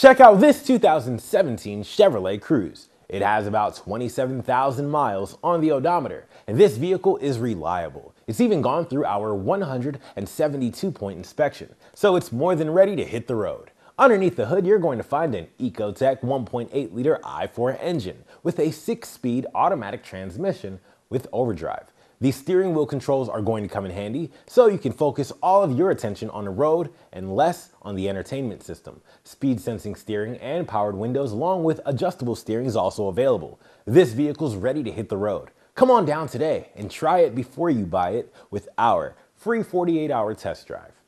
Check out this 2017 Chevrolet Cruze. It has about 27,000 miles on the odometer, and this vehicle is reliable. It's even gone through our 172 point inspection, so it's more than ready to hit the road. Underneath the hood, you're going to find an Ecotec 1.8 liter i4 engine with a 6 speed automatic transmission with overdrive. These steering wheel controls are going to come in handy, so you can focus all of your attention on the road and less on the entertainment system. Speed sensing steering and powered windows along with adjustable steering is also available. This vehicle's ready to hit the road. Come on down today and try it before you buy it with our free 48 hour test drive.